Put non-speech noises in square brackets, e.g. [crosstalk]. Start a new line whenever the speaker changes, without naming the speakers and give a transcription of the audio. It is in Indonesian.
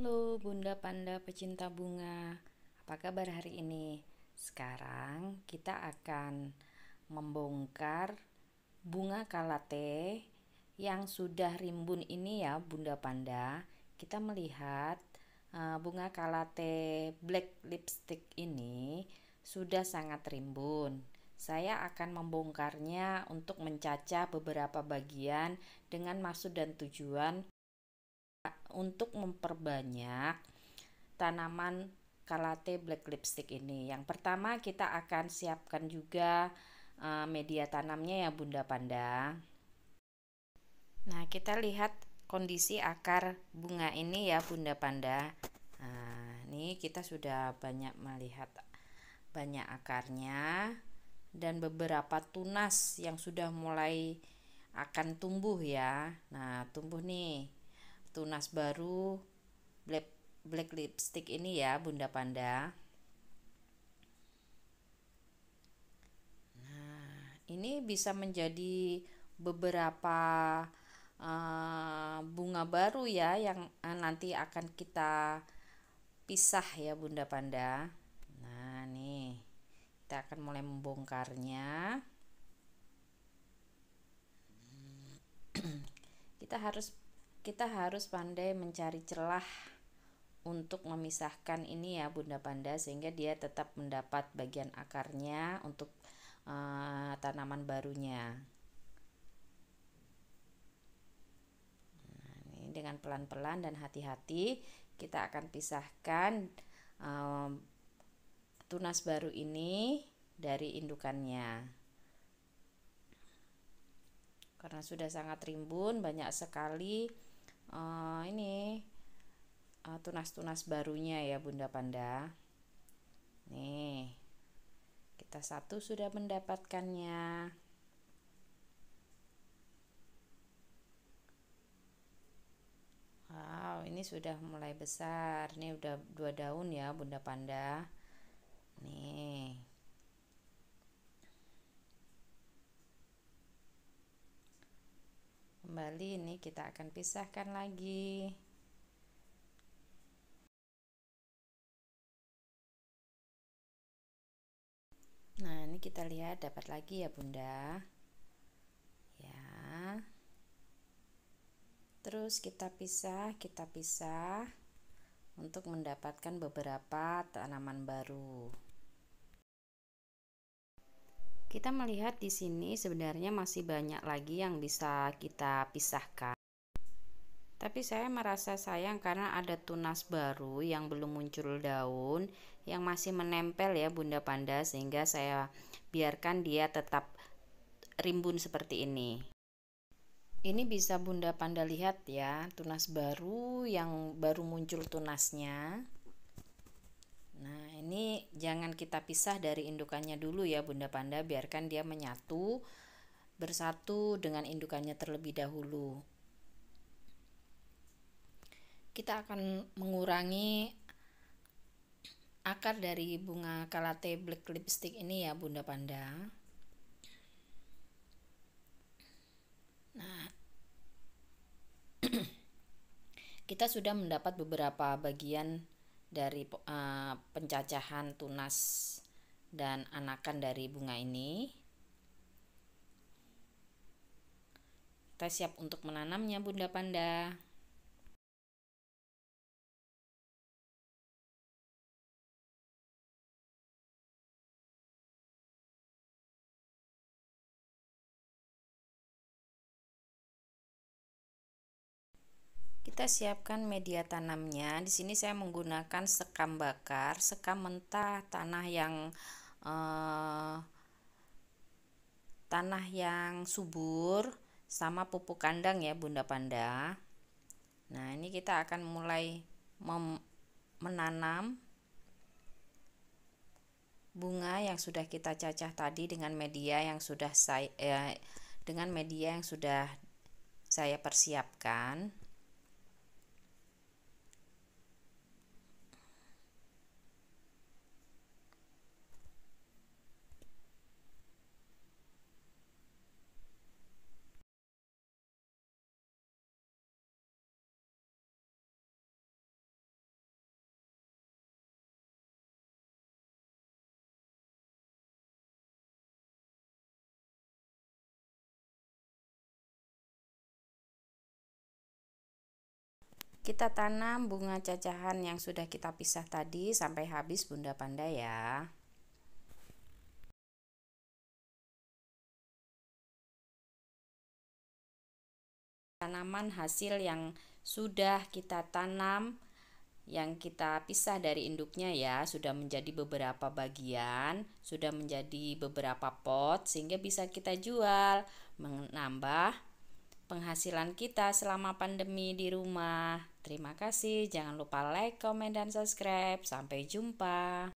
Halo Bunda Panda pecinta bunga, apa kabar hari ini? Sekarang kita akan membongkar bunga kalate yang sudah rimbun ini ya Bunda Panda. Kita melihat eh, bunga kalate black lipstick ini sudah sangat rimbun. Saya akan membongkarnya untuk mencacah beberapa bagian dengan maksud dan tujuan untuk memperbanyak tanaman kalate black lipstick ini. Yang pertama kita akan siapkan juga eh, media tanamnya ya Bunda Panda. Nah, kita lihat kondisi akar bunga ini ya Bunda Panda. Nah, ini kita sudah banyak melihat banyak akarnya dan beberapa tunas yang sudah mulai akan tumbuh ya. Nah, tumbuh nih tunas baru black, black lipstick ini ya Bunda Panda nah ini bisa menjadi beberapa uh, bunga baru ya yang uh, nanti akan kita pisah ya Bunda Panda nah nih kita akan mulai membongkarnya [clears throat] kita harus kita harus pandai mencari celah untuk memisahkan ini ya Bunda Panda sehingga dia tetap mendapat bagian akarnya untuk uh, tanaman barunya. Nah, ini dengan pelan-pelan dan hati-hati kita akan pisahkan um, tunas baru ini dari indukannya. Karena sudah sangat rimbun, banyak sekali uh, ini eh, tunas-tunas uh, barunya ya Bunda Panda nih kita satu sudah mendapatkannya Wow, ini sudah mulai besar. Ini udah dua daun ya, Bunda Panda. Nih. kembali ini kita akan pisahkan lagi nah ini kita lihat dapat lagi ya bunda ya terus kita pisah kita pisah untuk mendapatkan beberapa tanaman baru kita melihat di sini sebenarnya masih banyak lagi yang bisa kita pisahkan. Tapi saya merasa sayang karena ada tunas baru yang belum muncul daun yang masih menempel ya Bunda Panda sehingga saya biarkan dia tetap rimbun seperti ini. Ini bisa Bunda Panda lihat ya, tunas baru yang baru muncul tunasnya. Nah, ini jangan kita pisah dari indukannya dulu ya, Bunda Panda. Biarkan dia menyatu, bersatu dengan indukannya terlebih dahulu. Kita akan mengurangi akar dari bunga kalate black lipstick ini ya, Bunda Panda. Nah, [clears throat] kita sudah mendapat beberapa bagian dari uh, pencacahan tunas dan anakan dari bunga ini kita siap untuk menanamnya bunda panda kita siapkan media tanamnya. Di sini saya menggunakan sekam bakar, sekam mentah, tanah yang eh, tanah yang subur sama pupuk kandang ya, Bunda Panda. Nah, ini kita akan mulai menanam bunga yang sudah kita cacah tadi dengan media yang sudah saya eh, dengan media yang sudah saya persiapkan. Kita tanam bunga cacahan yang sudah kita pisah tadi sampai habis Bunda Panda ya. Tanaman hasil yang sudah kita tanam yang kita pisah dari induknya ya sudah menjadi beberapa bagian, sudah menjadi beberapa pot sehingga bisa kita jual menambah penghasilan kita selama pandemi di rumah. Terima kasih, jangan lupa like, komen, dan subscribe. Sampai jumpa.